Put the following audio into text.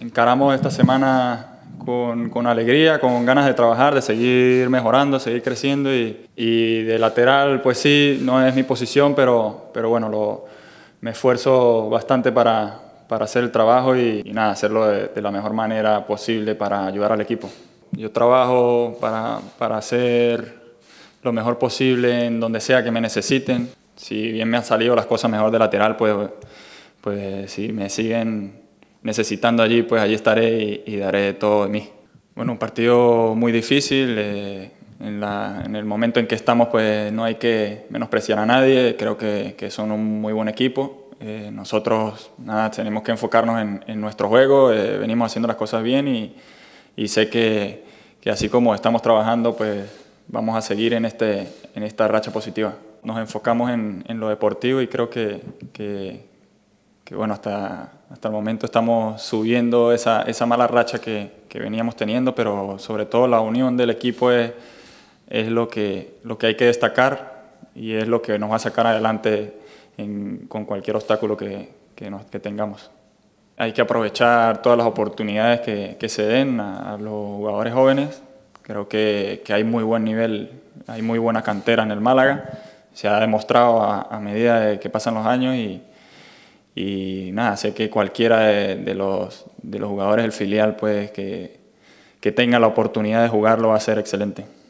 encaramos esta semana con, alegría, con ganas de trabajar, de seguir mejorando, seguir creciendo y, de lateral, pues sí, no es mi posición, pero, pero bueno, me esfuerzo bastante para, hacer el trabajo y, nada, hacerlo de, la mejor manera posible para ayudar al equipo. Yo trabajo para, hacer lo mejor posible en donde sea que me necesiten. Si bien me han salido las cosas mejor de lateral, pues, pues sí, me siguen necesitando allí, pues allí estaré y, daré todo de mí. Bueno, un partido muy difícil. Eh, en, el momento en que estamos, pues no hay que menospreciar a nadie. Creo que, son un muy buen equipo. Eh, nosotros, nada, tenemos que enfocarnos en, nuestro juego. Eh, venimos haciendo las cosas bien y, sé que, que, así como estamos trabajando, pues vamos a seguir en, este, en esta racha positiva. Nos enfocamos en, en lo deportivo y creo que, que que bueno, hasta, hasta el momento estamos subiendo esa, esa mala racha que, que, veníamos teniendo, pero sobre todo la unión del equipo es, es lo, que, lo que hay que destacar y es lo que nos va a sacar adelante con cualquier obstáculo que, que, tengamos. Hay que aprovechar todas las oportunidades que, que se den a, los jugadores jóvenes. Creo que, hay muy buen nivel, hay muy buena cantera en el Málaga. Se ha demostrado a, a medida de que pasan los años y, y nada, sé que cualquiera de, los, de los jugadores del filial pues, que, que tenga la oportunidad de jugarlo va a ser excelente.